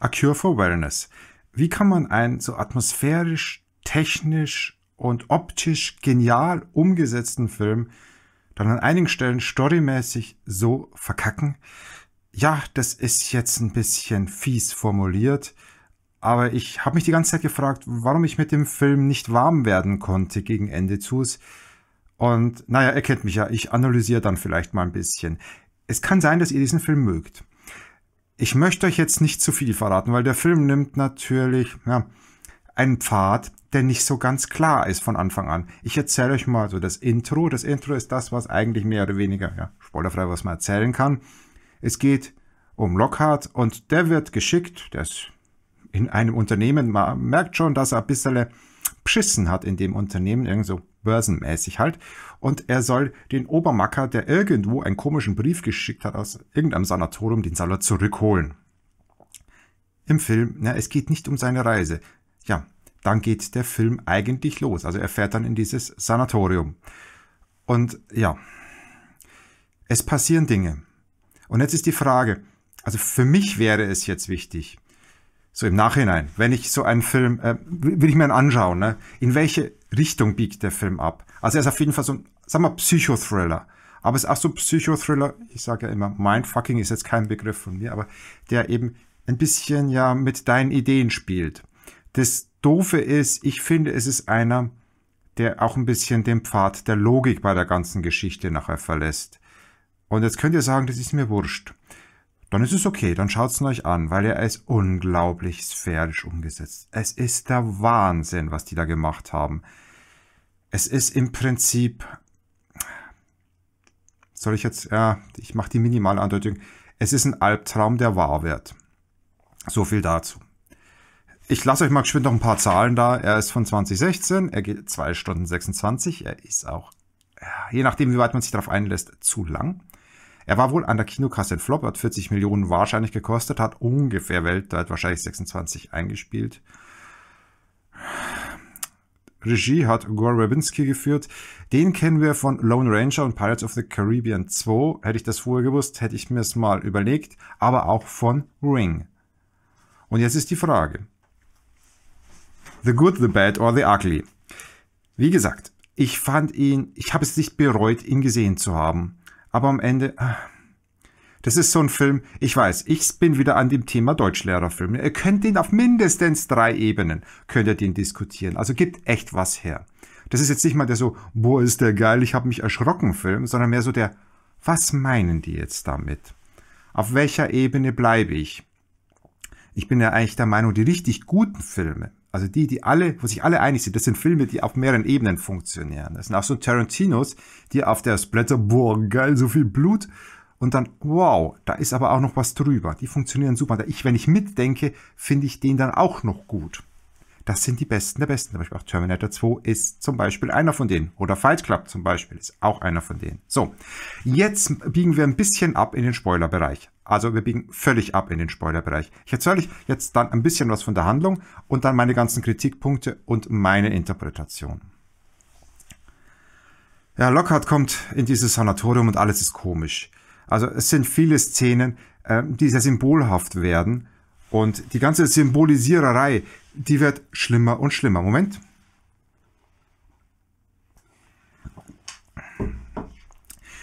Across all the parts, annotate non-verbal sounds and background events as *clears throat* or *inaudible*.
A Cure for Wellness. Wie kann man einen so atmosphärisch, technisch und optisch genial umgesetzten Film dann an einigen Stellen storymäßig so verkacken? Ja, das ist jetzt ein bisschen fies formuliert, aber ich habe mich die ganze Zeit gefragt, warum ich mit dem Film nicht warm werden konnte gegen Ende zu. Und naja, ihr kennt mich ja, ich analysiere dann vielleicht mal ein bisschen. Es kann sein, dass ihr diesen Film mögt. Ich möchte euch jetzt nicht zu viel verraten, weil der Film nimmt natürlich ja, einen Pfad, der nicht so ganz klar ist von Anfang an. Ich erzähle euch mal so das Intro. Das Intro ist das, was eigentlich mehr oder weniger, ja, spoilerfrei, was man erzählen kann. Es geht um Lockhart und der wird geschickt, der ist in einem Unternehmen, man merkt schon, dass er ein bisschen beschissen hat in dem Unternehmen, irgendwie so börsenmäßig halt. Und er soll den Obermacker, der irgendwo einen komischen Brief geschickt hat aus irgendeinem Sanatorium, den soll er zurückholen. Im Film, na, es geht nicht um seine Reise. Ja, dann geht der Film eigentlich los. Also er fährt dann in dieses Sanatorium. Und ja, es passieren Dinge. Und jetzt ist die Frage, also für mich wäre es jetzt wichtig, so im Nachhinein, wenn ich so einen Film, äh, will ich mir einen anschauen, ne? in welche Richtung biegt der Film ab? Also er ist auf jeden Fall so ein, sag mal, Psychothriller. Aber es ist auch so ein Psychothriller, ich sage ja immer, Mindfucking ist jetzt kein Begriff von mir, aber der eben ein bisschen ja mit deinen Ideen spielt. Das Doofe ist, ich finde, es ist einer, der auch ein bisschen den Pfad der Logik bei der ganzen Geschichte nachher verlässt. Und jetzt könnt ihr sagen, das ist mir wurscht dann ist es okay, dann schaut es euch an, weil er ist unglaublich sphärisch umgesetzt. Es ist der Wahnsinn, was die da gemacht haben. Es ist im Prinzip, soll ich jetzt, ja, ich mache die minimale Andeutung, es ist ein Albtraum, der wahr wird. So viel dazu. Ich lasse euch mal geschwind noch ein paar Zahlen da. Er ist von 2016, er geht 2 Stunden 26, er ist auch, je nachdem, wie weit man sich darauf einlässt, zu lang. Er war wohl an der Kinokasse ein Flop, hat 40 Millionen wahrscheinlich gekostet, hat ungefähr weltweit wahrscheinlich 26 eingespielt. Regie hat Gore Rabinski geführt. Den kennen wir von Lone Ranger und Pirates of the Caribbean 2. Hätte ich das vorher gewusst, hätte ich mir es mal überlegt. Aber auch von Ring. Und jetzt ist die Frage. The Good, The Bad or The Ugly. Wie gesagt, ich fand ihn, ich habe es nicht bereut, ihn gesehen zu haben aber am Ende. Ah, das ist so ein Film, ich weiß, ich bin wieder an dem Thema Deutschlehrerfilm. Ihr könnt ihn auf mindestens drei Ebenen, könnt ihr den diskutieren. Also gibt echt was her. Das ist jetzt nicht mal der so, boah, ist der geil, ich habe mich erschrocken Film, sondern mehr so der, was meinen die jetzt damit? Auf welcher Ebene bleibe ich? Ich bin ja eigentlich der Meinung, die richtig guten Filme, also die, die alle, wo sich alle einig sind, das sind Filme, die auf mehreren Ebenen funktionieren. Das sind auch so Tarantinos, die auf der Splatter, boah, geil, so viel Blut. Und dann, wow, da ist aber auch noch was drüber. Die funktionieren super. Ich, wenn ich mitdenke, finde ich den dann auch noch gut. Das sind die Besten der Besten. Aber ich auch Terminator 2 ist zum Beispiel einer von denen. Oder Fight Club zum Beispiel ist auch einer von denen. So, jetzt biegen wir ein bisschen ab in den Spoilerbereich. Also wir biegen völlig ab in den Spoilerbereich. Ich erzähle euch jetzt dann ein bisschen was von der Handlung und dann meine ganzen Kritikpunkte und meine Interpretation. Ja, Lockhart kommt in dieses Sanatorium und alles ist komisch. Also es sind viele Szenen, ähm, die sehr symbolhaft werden. Und die ganze Symbolisiererei, die wird schlimmer und schlimmer. Moment.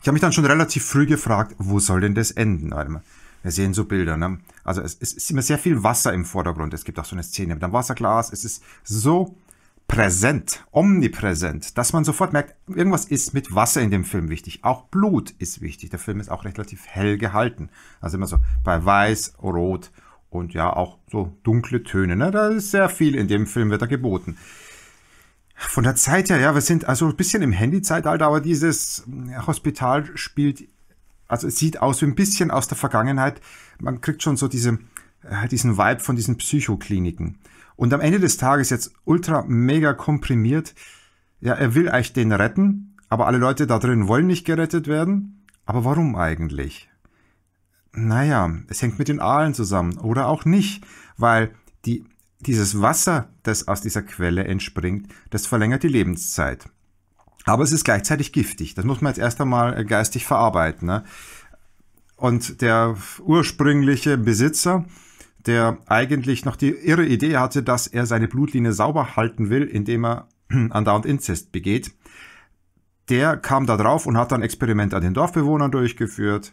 Ich habe mich dann schon relativ früh gefragt, wo soll denn das enden? Wir sehen so Bilder. Ne? Also es, es ist immer sehr viel Wasser im Vordergrund. Es gibt auch so eine Szene mit einem Wasserglas. Es ist so präsent, omnipräsent, dass man sofort merkt, irgendwas ist mit Wasser in dem Film wichtig. Auch Blut ist wichtig. Der Film ist auch relativ hell gehalten. Also immer so bei Weiß, Rot und ja, auch so dunkle Töne. Ne? Da ist sehr viel in dem Film, wird da geboten. Von der Zeit her, ja, wir sind also ein bisschen im Handy-Zeitalter, aber dieses hm, Hospital spielt, also es sieht aus wie ein bisschen aus der Vergangenheit. Man kriegt schon so diese, äh, diesen Vibe von diesen Psychokliniken. Und am Ende des Tages jetzt ultra mega komprimiert. Ja, er will eigentlich den retten, aber alle Leute da drin wollen nicht gerettet werden. Aber warum eigentlich? naja, es hängt mit den Aalen zusammen oder auch nicht, weil die, dieses Wasser, das aus dieser Quelle entspringt, das verlängert die Lebenszeit. Aber es ist gleichzeitig giftig. Das muss man jetzt erst einmal äh, geistig verarbeiten. Ne? Und der ursprüngliche Besitzer, der eigentlich noch die irre Idee hatte, dass er seine Blutlinie sauber halten will, indem er *clears throat* andauernd Inzest begeht, der kam da drauf und hat dann Experimente an den Dorfbewohnern durchgeführt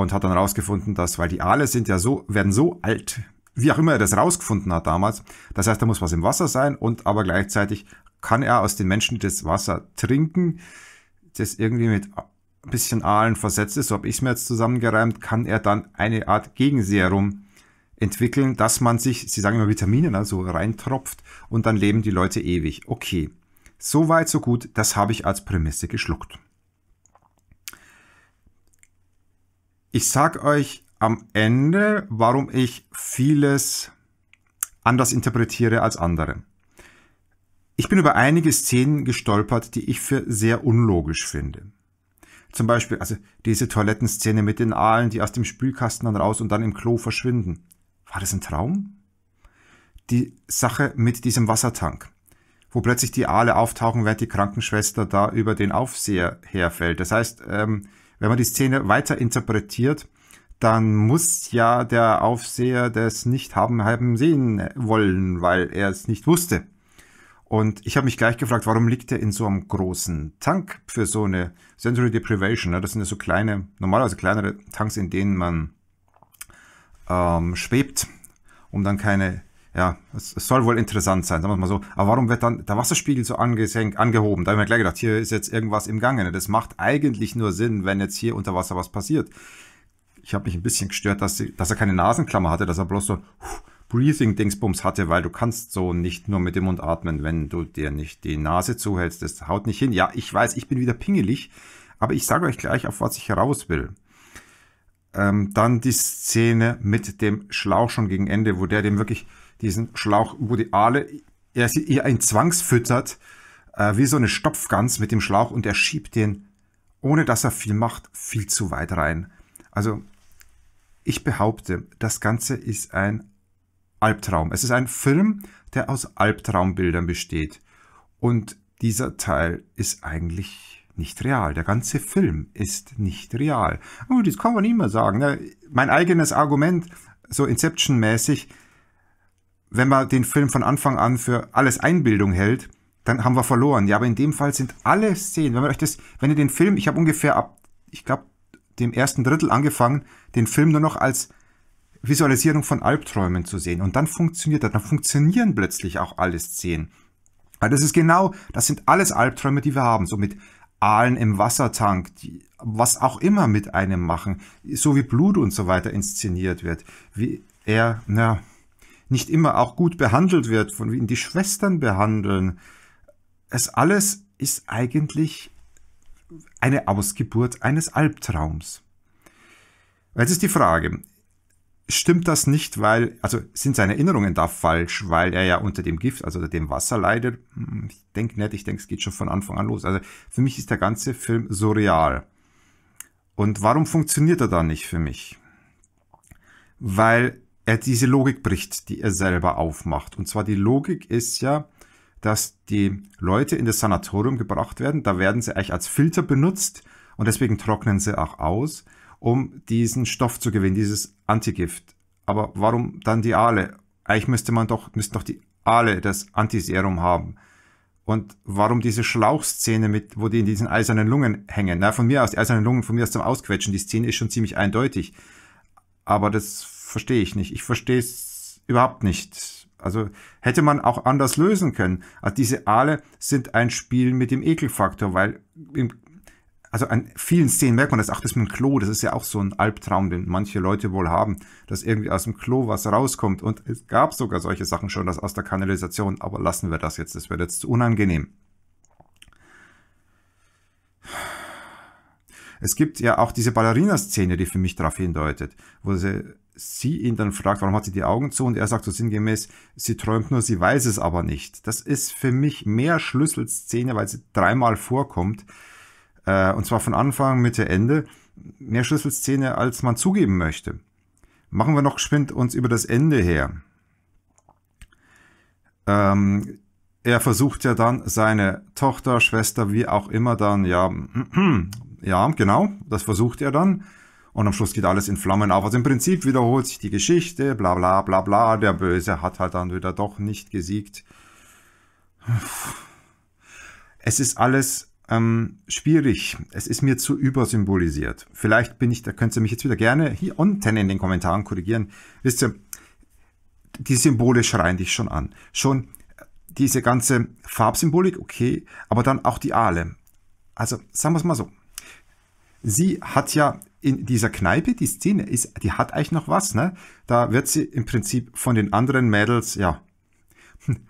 und hat dann rausgefunden, dass, weil die Aale sind ja so, werden so alt, wie auch immer er das rausgefunden hat damals. Das heißt, da muss was im Wasser sein und aber gleichzeitig kann er aus den Menschen das Wasser trinken, das irgendwie mit ein bisschen Aalen versetzt ist, so habe ich es mir jetzt zusammengereimt, kann er dann eine Art Gegenserum entwickeln, dass man sich, sie sagen immer Vitamine, also reintropft und dann leben die Leute ewig. Okay, so weit, so gut, das habe ich als Prämisse geschluckt. ich sag euch am Ende, warum ich vieles anders interpretiere als andere. Ich bin über einige Szenen gestolpert, die ich für sehr unlogisch finde. Zum Beispiel, also diese Toilettenszene mit den Aalen, die aus dem Spülkasten dann raus und dann im Klo verschwinden. War das ein Traum? Die Sache mit diesem Wassertank, wo plötzlich die Aale auftauchen, während die Krankenschwester da über den Aufseher herfällt. Das heißt, ähm, wenn man die Szene weiter interpretiert, dann muss ja der Aufseher das nicht haben, haben sehen wollen, weil er es nicht wusste. Und ich habe mich gleich gefragt, warum liegt er in so einem großen Tank für so eine Sensory Deprivation? Das sind ja so kleine, normalerweise kleinere Tanks, in denen man ähm, schwebt, um dann keine ja, es, es, soll wohl interessant sein, sagen wir mal so. Aber warum wird dann der Wasserspiegel so angesenkt, angehoben? Da habe ich mir gleich gedacht, hier ist jetzt irgendwas im Gange. Das macht eigentlich nur Sinn, wenn jetzt hier unter Wasser was passiert. Ich habe mich ein bisschen gestört, dass, sie, dass er keine Nasenklammer hatte, dass er bloß so Breathing-Dingsbums hatte, weil du kannst so nicht nur mit dem Mund atmen, wenn du dir nicht die Nase zuhältst. Das haut nicht hin. Ja, ich weiß, ich bin wieder pingelig, aber ich sage euch gleich, auf was ich heraus will. Ähm, dann die Szene mit dem Schlauch schon gegen Ende, wo der dem wirklich diesen Schlauch wo die Aale, er ist ihr ein zwangsfüttert, äh, wie so eine Stopfgans mit dem Schlauch und er schiebt den, ohne dass er viel macht, viel zu weit rein. Also ich behaupte, das Ganze ist ein Albtraum. Es ist ein Film, der aus Albtraumbildern besteht. Und dieser Teil ist eigentlich nicht real. Der ganze Film ist nicht real. Oh, das kann man nicht mehr sagen. Ne? Mein eigenes Argument, so Inception-mäßig, wenn man den Film von Anfang an für alles Einbildung hält, dann haben wir verloren. Ja, aber in dem Fall sind alle Szenen, wenn man euch das, wenn ihr den Film, ich habe ungefähr ab, ich glaube, dem ersten Drittel angefangen, den Film nur noch als Visualisierung von Albträumen zu sehen. Und dann funktioniert das, dann funktionieren plötzlich auch alle Szenen. Weil das ist genau, das sind alles Albträume, die wir haben. So mit Aalen im Wassertank, die, was auch immer mit einem machen, so wie Blut und so weiter inszeniert wird. Wie er, naja, nicht immer auch gut behandelt wird, von wie ihn die Schwestern behandeln. Es alles ist eigentlich eine Ausgeburt eines Albtraums. Jetzt ist die Frage, stimmt das nicht, weil, also sind seine Erinnerungen da falsch, weil er ja unter dem Gift, also unter dem Wasser leidet? Hm, ich denke nicht, ich denke, es geht schon von Anfang an los. Also für mich ist der ganze Film surreal. Und warum funktioniert er da nicht für mich? Weil er diese Logik bricht, die er selber aufmacht. Und zwar die Logik ist ja, dass die Leute in das Sanatorium gebracht werden. Da werden sie eigentlich als Filter benutzt und deswegen trocknen sie auch aus, um diesen Stoff zu gewinnen, dieses Antigift. Aber warum dann die Aale? Eigentlich müsste man doch, müssten doch die Aale das Antiserum haben. Und warum diese Schlauchszene mit, wo die in diesen eisernen Lungen hängen? Na, von mir aus, die eisernen Lungen, von mir aus zum Ausquetschen, die Szene ist schon ziemlich eindeutig. Aber das verstehe ich nicht. Ich verstehe es überhaupt nicht. Also hätte man auch anders lösen können. Also diese Aale sind ein Spiel mit dem Ekelfaktor, weil im, also an vielen Szenen merkt man das, ach, das mit dem Klo, das ist ja auch so ein Albtraum, den manche Leute wohl haben, dass irgendwie aus dem Klo was rauskommt. Und es gab sogar solche Sachen schon, das aus der Kanalisation, aber lassen wir das jetzt, das wird jetzt zu unangenehm. Es gibt ja auch diese Ballerina-Szene, die für mich darauf hindeutet, wo sie sie ihn dann fragt, warum hat sie die Augen zu? Und er sagt so sinngemäß, sie träumt nur, sie weiß es aber nicht. Das ist für mich mehr Schlüsselszene, weil sie dreimal vorkommt. Äh, und zwar von Anfang, Mitte, Ende. Mehr Schlüsselszene, als man zugeben möchte. Machen wir noch geschwind uns über das Ende her. Ähm, er versucht ja dann seine Tochter, Schwester, wie auch immer dann, ja, *clears throat* ja, genau, das versucht er dann. Und am Schluss geht alles in Flammen auf. Also im Prinzip wiederholt sich die Geschichte, bla bla bla bla. Der Böse hat halt dann wieder doch nicht gesiegt. Es ist alles ähm, schwierig. Es ist mir zu übersymbolisiert. Vielleicht bin ich, da könnt ihr mich jetzt wieder gerne hier unten in den Kommentaren korrigieren. Wisst ihr, die Symbole schreien dich schon an. Schon diese ganze Farbsymbolik, okay, aber dann auch die Aale. Also sagen wir es mal so. Sie hat ja in dieser Kneipe, die Szene ist, die hat eigentlich noch was, ne? Da wird sie im Prinzip von den anderen Mädels, ja, *laughs*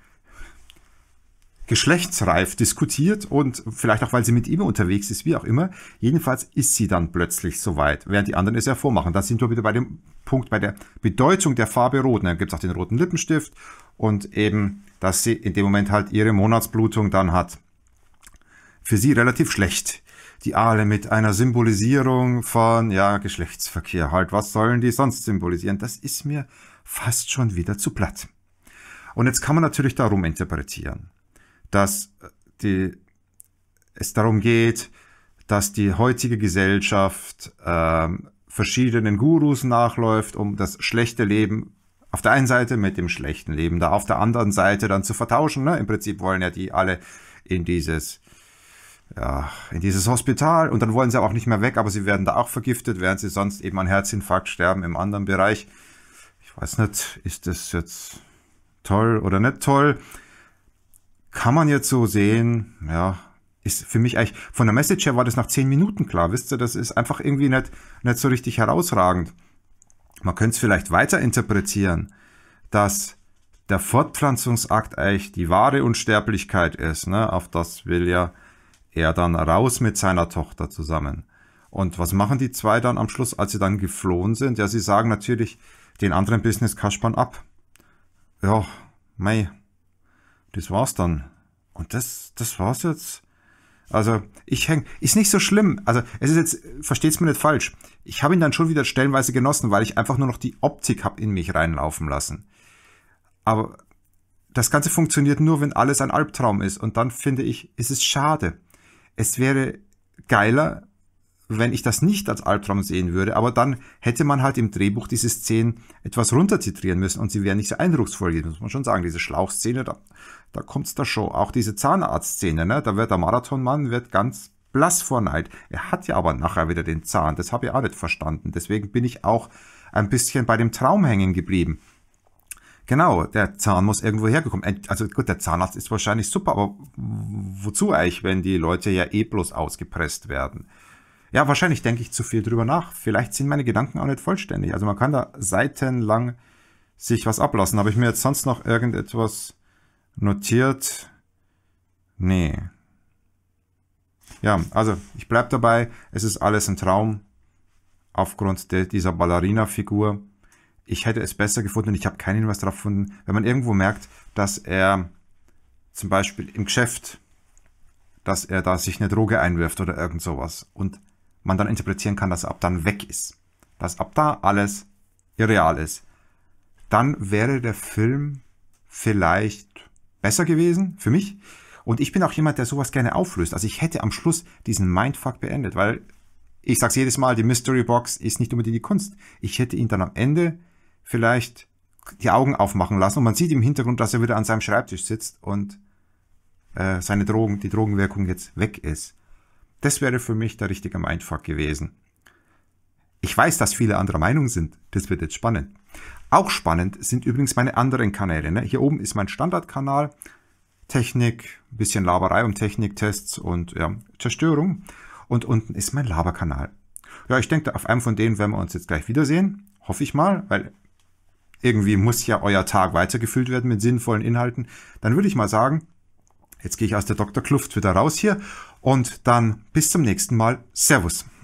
geschlechtsreif diskutiert und vielleicht auch, weil sie mit ihm unterwegs ist, wie auch immer. Jedenfalls ist sie dann plötzlich soweit, während die anderen es ja vormachen. Da sind wir wieder bei dem Punkt, bei der Bedeutung der Farbe Rot. Und ne? dann gibt es auch den roten Lippenstift und eben, dass sie in dem Moment halt ihre Monatsblutung dann hat. Für sie relativ schlecht die alle mit einer Symbolisierung von, ja, Geschlechtsverkehr halt, was sollen die sonst symbolisieren? Das ist mir fast schon wieder zu platt. Und jetzt kann man natürlich darum interpretieren, dass äh, die, es darum geht, dass die heutige Gesellschaft ähm, verschiedenen Gurus nachläuft, um das schlechte Leben auf der einen Seite mit dem schlechten Leben, da auf der anderen Seite dann zu vertauschen. Ne? Im Prinzip wollen ja die alle in dieses ja, in dieses Hospital und dann wollen sie auch nicht mehr weg, aber sie werden da auch vergiftet, während sie sonst eben an Herzinfarkt sterben im anderen Bereich. Ich weiß nicht, ist das jetzt toll oder nicht toll? Kann man jetzt so sehen, ja, ist für mich eigentlich, von der Message her war das nach zehn Minuten klar, wisst ihr, das ist einfach irgendwie nicht, nicht so richtig herausragend. Man könnte es vielleicht weiter interpretieren, dass der Fortpflanzungsakt eigentlich die wahre Unsterblichkeit ist, ne? auf das will ja er dann raus mit seiner Tochter zusammen. Und was machen die zwei dann am Schluss, als sie dann geflohen sind? Ja, sie sagen natürlich den anderen Business Kaspern ab. Ja, mei, das war's dann. Und das, das war's jetzt. Also, ich häng, ist nicht so schlimm. Also, es ist jetzt, versteht's mir nicht falsch. Ich habe ihn dann schon wieder stellenweise genossen, weil ich einfach nur noch die Optik habe in mich reinlaufen lassen. Aber das Ganze funktioniert nur, wenn alles ein Albtraum ist. Und dann finde ich, ist es schade es wäre geiler, wenn ich das nicht als Albtraum sehen würde, aber dann hätte man halt im Drehbuch diese Szenen etwas runterzitrieren müssen und sie wären nicht so eindrucksvoll gewesen, muss man schon sagen. Diese Schlauchszene, da, da es da schon. Auch diese Zahnarztszene, ne? da wird der Marathonmann wird ganz blass vor Neid. Er hat ja aber nachher wieder den Zahn, das habe ich auch nicht verstanden. Deswegen bin ich auch ein bisschen bei dem Traum hängen geblieben. Genau, der Zahn muss irgendwo hergekommen. Äh, also gut, der Zahnarzt ist wahrscheinlich super, aber wozu eigentlich, wenn die Leute ja eh bloß ausgepresst werden? Ja, wahrscheinlich denke ich zu viel drüber nach. Vielleicht sind meine Gedanken auch nicht vollständig. Also man kann da seitenlang sich was ablassen. Habe ich mir jetzt sonst noch irgendetwas notiert? Nee. Ja, also ich bleib dabei. Es ist alles ein Traum aufgrund dieser Ballerina-Figur ich hätte es besser gefunden und ich habe keinen Hinweis darauf gefunden, wenn man irgendwo merkt, dass er zum Beispiel im Geschäft, dass er da sich eine Droge einwirft oder irgend sowas und man dann interpretieren kann, dass er ab dann weg ist, dass ab da alles irreal ist, dann wäre der Film vielleicht besser gewesen für mich. Und ich bin auch jemand, der sowas gerne auflöst. Also ich hätte am Schluss diesen Mindfuck beendet, weil ich sag's jedes Mal, die Mystery Box ist nicht unbedingt die Kunst. Ich hätte ihn dann am Ende vielleicht die Augen aufmachen lassen und man sieht im Hintergrund, dass er wieder an seinem Schreibtisch sitzt und äh, seine Drogen, die Drogenwirkung jetzt weg ist. Das wäre für mich der richtige Mindfuck gewesen. Ich weiß, dass viele andere Meinungen sind. Das wird jetzt spannend. Auch spannend sind übrigens meine anderen Kanäle. Ne? Hier oben ist mein Standardkanal. Technik, bisschen Laberei um Techniktests und ja, Zerstörung. Und unten ist mein Laberkanal. Ja, ich denke, auf einem von denen werden wir uns jetzt gleich wiedersehen. Hoffe ich mal, weil irgendwie muss ja euer Tag weitergefüllt werden mit sinnvollen Inhalten, dann würde ich mal sagen, jetzt gehe ich aus der Dr. Kluft wieder raus hier und dann bis zum nächsten Mal. Servus.